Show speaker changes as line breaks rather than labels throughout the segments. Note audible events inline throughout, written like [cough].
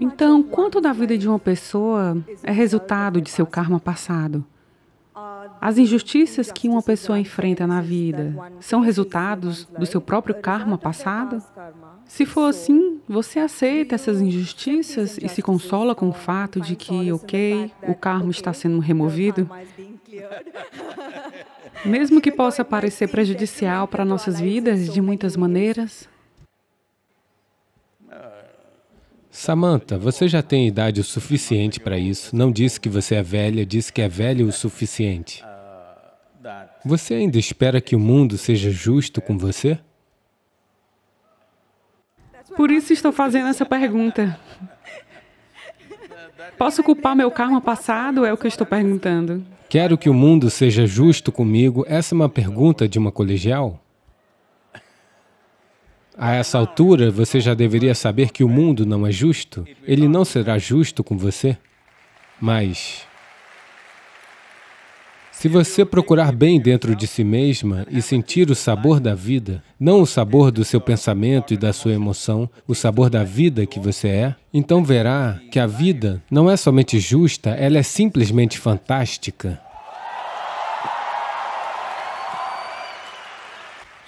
Então, quanto da vida de uma pessoa é resultado de seu karma passado? As injustiças que uma pessoa enfrenta na vida são resultados do seu próprio karma passado? Se for assim, você aceita essas injustiças e se consola com o fato de que, ok, o karma está sendo removido? Mesmo que possa parecer prejudicial para nossas vidas de muitas maneiras,
Samantha, você já tem idade o suficiente para isso. Não disse que você é velha, disse que é velha o suficiente. Você ainda espera que o mundo seja justo com você?
Por isso estou fazendo essa pergunta. Posso culpar meu karma passado? É o que eu estou perguntando.
Quero que o mundo seja justo comigo. Essa é uma pergunta de uma colegial? A essa altura, você já deveria saber que o mundo não é justo. Ele não será justo com você. Mas. Se você procurar bem dentro de si mesma e sentir o sabor da vida, não o sabor do seu pensamento e da sua emoção, o sabor da vida que você é, então verá que a vida não é somente justa, ela é simplesmente fantástica.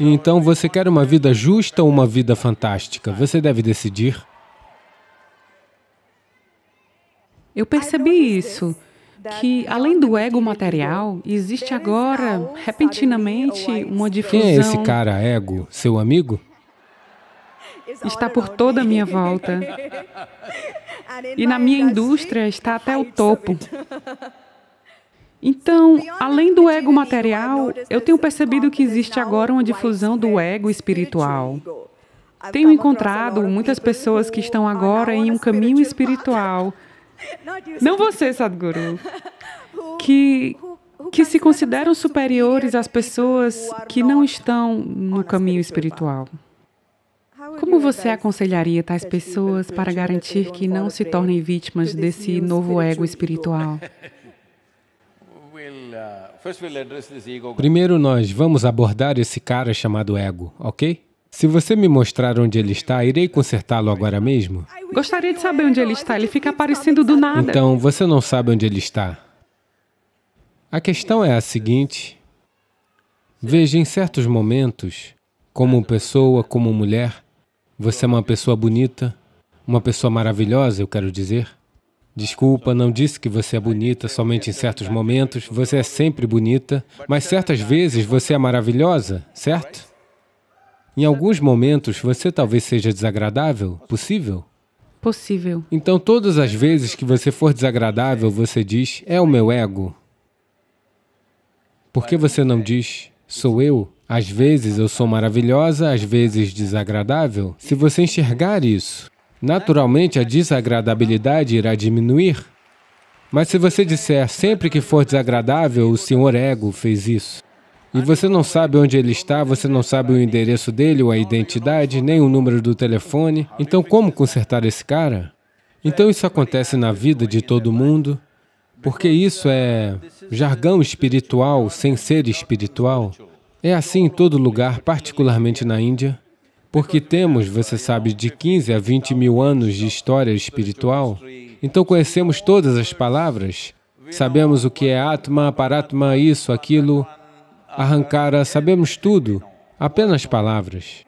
Então você quer uma vida justa ou uma vida fantástica? Você deve decidir.
Eu percebi isso, que além do ego material, existe agora, repentinamente, uma difusão. Quem é esse
cara, ego? Seu amigo?
Está por toda a minha volta. E na minha indústria está até o topo. Então, além do ego material, eu tenho percebido que existe agora uma difusão do ego espiritual. Tenho encontrado muitas pessoas que estão agora em um caminho espiritual. [laughs] Não você, Sadhguru. [laughs] Que, que se consideram superiores às pessoas que não estão no caminho espiritual. Como você aconselharia tais pessoas para garantir que não se tornem vítimas desse novo ego espiritual? [laughs]
Primeiro, nós vamos abordar esse cara chamado ego, ok? Se você me mostrar onde ele está, irei consertá-lo agora mesmo.
Gostaria de saber onde ele está, ele fica aparecendo do nada.
Então, você não sabe onde ele está. A questão é a seguinte: veja, em certos momentos, como pessoa, como mulher, você é uma pessoa bonita, uma pessoa maravilhosa, eu quero dizer. Desculpa, não disse que você é bonita somente em certos momentos. Você é sempre bonita, mas certas vezes você é maravilhosa, certo? Em alguns momentos você talvez seja desagradável, possível?
Possível.
Então, todas as vezes que você for desagradável, você diz: é o meu ego. Por que você não diz: sou eu? Às vezes eu sou maravilhosa, às vezes desagradável. Se você enxergar isso, Naturalmente, a desagradabilidade irá diminuir. Mas se você disser sempre que for desagradável, o senhor ego fez isso. E você não sabe onde ele está, você não sabe o endereço dele, ou a identidade, nem o número do telefone. Então, como consertar esse cara? Então, isso acontece na vida de todo mundo, porque isso é jargão espiritual sem ser espiritual. É assim em todo lugar, particularmente na Índia. Porque temos, você sabe, de 15 a 20 mil anos de história espiritual, então conhecemos todas as palavras, sabemos o que é Atma, Paratma, isso, aquilo, Arrancara, sabemos tudo, apenas palavras.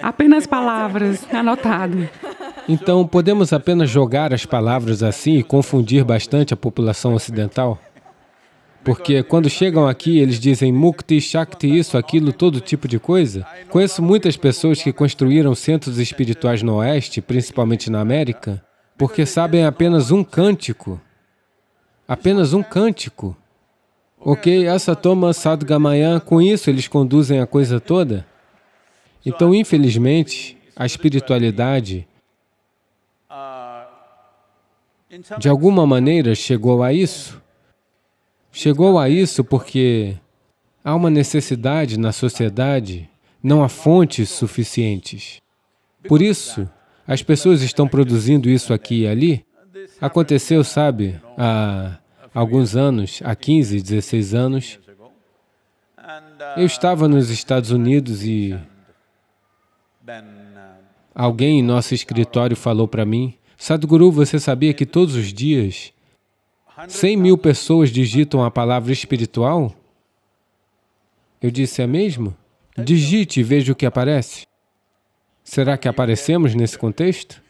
Apenas palavras, [laughs] anotado. Então, podemos
apenas jogar as palavras assim e confundir bastante a população ocidental? Porque quando chegam aqui, eles dizem mukti, shakti, isso, aquilo, todo tipo de coisa. Conheço muitas pessoas que construíram centros espirituais no Oeste, principalmente na América, porque sabem apenas um cântico. Apenas um cântico. Ok, essa toma Sadgamayan, com isso eles conduzem a coisa toda. Então, infelizmente, a espiritualidade de alguma maneira chegou a isso. Chegou a isso porque há uma necessidade na sociedade, não há fontes suficientes. Por isso, as pessoas estão produzindo isso aqui e ali. Aconteceu, sabe, há alguns anos, há 15, 16 anos, eu estava nos Estados Unidos e alguém em nosso escritório falou para mim, Sadhguru, você sabia que todos os dias 100 mil pessoas digitam a palavra espiritual? Eu disse, é mesmo? Digite e veja o que aparece. Será que aparecemos nesse contexto?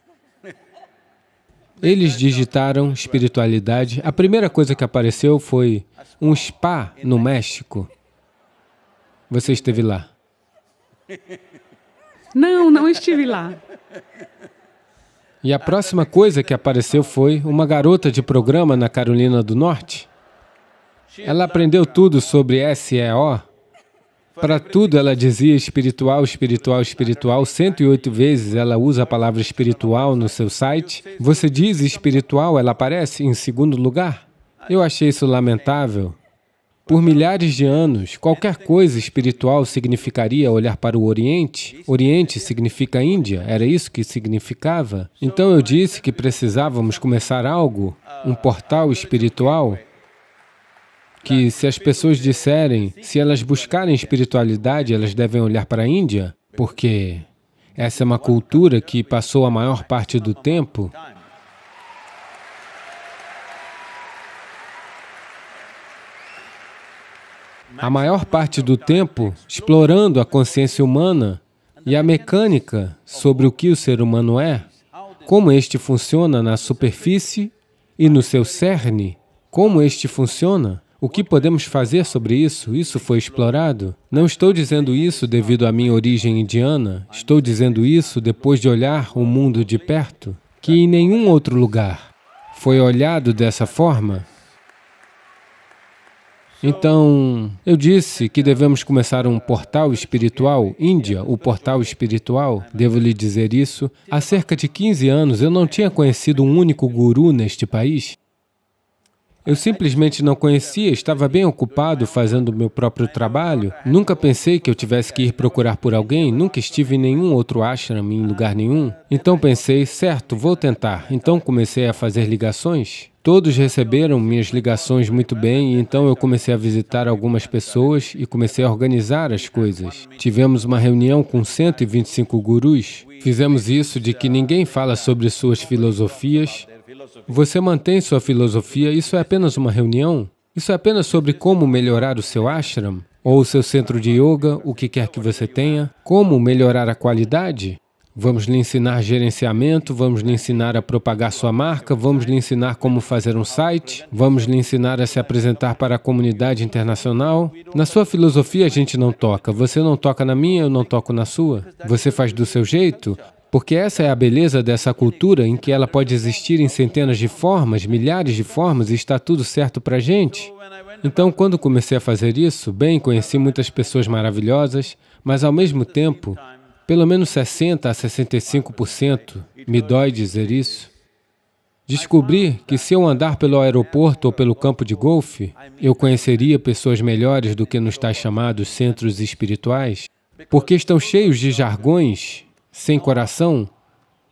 Eles digitaram espiritualidade. A primeira coisa que apareceu foi um spa no México. Você esteve lá?
Não, não estive lá.
E a próxima coisa que apareceu foi uma garota de programa na Carolina do Norte. Ela aprendeu tudo sobre SEO. Para tudo ela dizia espiritual, espiritual, espiritual. 108 vezes ela usa a palavra espiritual no seu site. Você diz espiritual, ela aparece em segundo lugar. Eu achei isso lamentável. Por milhares de anos, qualquer coisa espiritual significaria olhar para o Oriente. Oriente significa Índia, era isso que significava. Então eu disse que precisávamos começar algo, um portal espiritual, que se as pessoas disserem, se elas buscarem espiritualidade, elas devem olhar para a Índia, porque essa é uma cultura que passou a maior parte do tempo a maior parte do tempo explorando a consciência humana e a mecânica sobre o que o ser humano é, como este funciona na superfície e no seu cerne, como este funciona, o que podemos fazer sobre isso, isso foi explorado. Não estou dizendo isso devido à minha origem indiana, estou dizendo isso depois de olhar o mundo de perto, que em nenhum outro lugar foi olhado dessa forma. Então, eu disse que devemos começar um portal espiritual, Índia, o portal espiritual, devo lhe dizer isso. Há cerca de 15 anos eu não tinha conhecido um único guru neste país. Eu simplesmente não conhecia, estava bem ocupado fazendo o meu próprio trabalho. Nunca pensei que eu tivesse que ir procurar por alguém, nunca estive em nenhum outro ashram, em lugar nenhum. Então pensei, certo, vou tentar. Então comecei a fazer ligações. Todos receberam minhas ligações muito bem, e então eu comecei a visitar algumas pessoas e comecei a organizar as coisas. Tivemos uma reunião com 125 gurus. Fizemos isso de que ninguém fala sobre suas filosofias, você mantém sua filosofia, isso é apenas uma reunião? Isso é apenas sobre como melhorar o seu ashram? Ou o seu centro de yoga, o que quer que você tenha? Como melhorar a qualidade? Vamos lhe ensinar gerenciamento, vamos lhe ensinar a propagar sua marca, vamos lhe ensinar como fazer um site, vamos lhe ensinar a se apresentar para a comunidade internacional. Na sua filosofia a gente não toca, você não toca na minha, eu não toco na sua. Você faz do seu jeito, porque essa é a beleza dessa cultura em que ela pode existir em centenas de formas, milhares de formas, e está tudo certo para a gente. Então, quando comecei a fazer isso, bem, conheci muitas pessoas maravilhosas, mas ao mesmo tempo, pelo menos 60% a 65%, me dói dizer isso, descobri que se eu andar pelo aeroporto ou pelo campo de golfe, eu conheceria pessoas melhores do que nos tais chamados centros espirituais, porque estão cheios de jargões sem coração,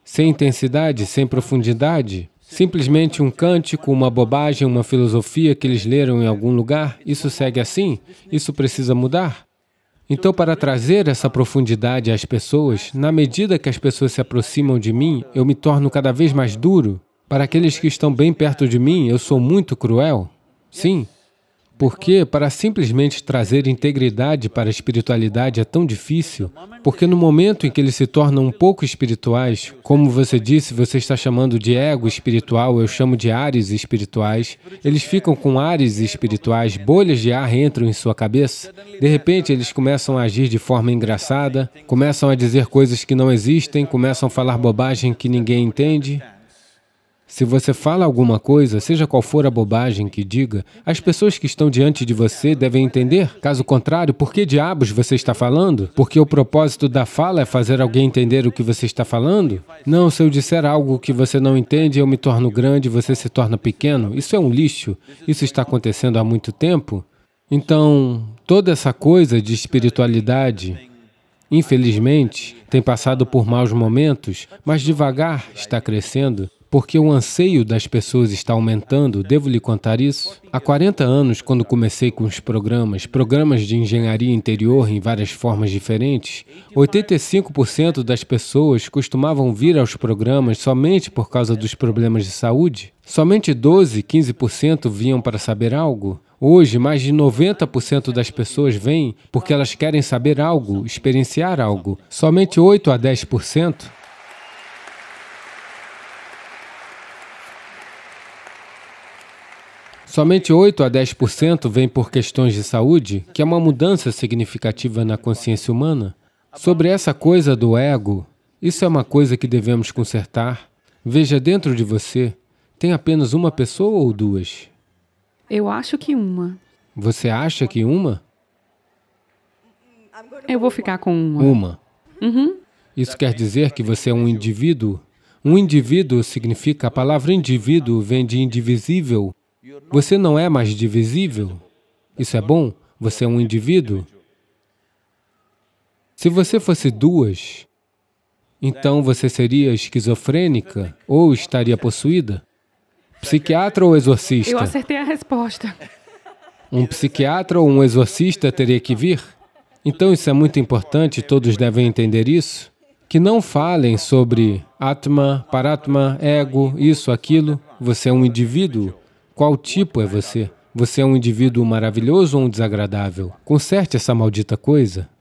sem intensidade, sem profundidade, simplesmente um cântico, uma bobagem, uma filosofia que eles leram em algum lugar, isso segue assim? Isso precisa mudar? Então, para trazer essa profundidade às pessoas, na medida que as pessoas se aproximam de mim, eu me torno cada vez mais duro. Para aqueles que estão bem perto de mim, eu sou muito cruel. Sim, porque para simplesmente trazer integridade para a espiritualidade é tão difícil? Porque no momento em que eles se tornam um pouco espirituais, como você disse, você está chamando de ego espiritual, eu chamo de ares espirituais, eles ficam com ares espirituais, bolhas de ar entram em sua cabeça. De repente, eles começam a agir de forma engraçada, começam a dizer coisas que não existem, começam a falar bobagem que ninguém entende, se você fala alguma coisa, seja qual for a bobagem que diga, as pessoas que estão diante de você devem entender. Caso contrário, por que diabos você está falando? Porque o propósito da fala é fazer alguém entender o que você está falando? Não, se eu disser algo que você não entende, eu me torno grande, e você se torna pequeno. Isso é um lixo. Isso está acontecendo há muito tempo. Então, toda essa coisa de espiritualidade, infelizmente, tem passado por maus momentos, mas devagar está crescendo porque o anseio das pessoas está aumentando, devo lhe contar isso? Há 40 anos, quando comecei com os programas, programas de engenharia interior em várias formas diferentes, 85% das pessoas costumavam vir aos programas somente por causa dos problemas de saúde. Somente 12, 15% vinham para saber algo. Hoje, mais de 90% das pessoas vêm porque elas querem saber algo, experienciar algo. Somente 8 a 10% Somente 8 a 10% vem por questões de saúde, que é uma mudança significativa na consciência humana. Sobre essa coisa do ego, isso é uma coisa que devemos consertar. Veja dentro de você, tem apenas uma pessoa ou duas?
Eu acho que uma.
Você acha que uma?
Eu vou ficar com uma. Uma. Uhum.
Isso quer dizer que você é um indivíduo? Um indivíduo significa, a palavra indivíduo vem de indivisível, você não é mais divisível. Isso é bom? Você é um indivíduo? Se você fosse duas, então você seria esquizofrênica ou estaria possuída? Psiquiatra ou exorcista? Eu
acertei a resposta.
Um psiquiatra ou um exorcista teria que vir? Então isso é muito importante, todos devem entender isso. Que não falem sobre Atma, Paratma, ego, isso, aquilo. Você é um indivíduo. Qual tipo é você? Você é um indivíduo maravilhoso ou um desagradável? Conserte essa maldita coisa.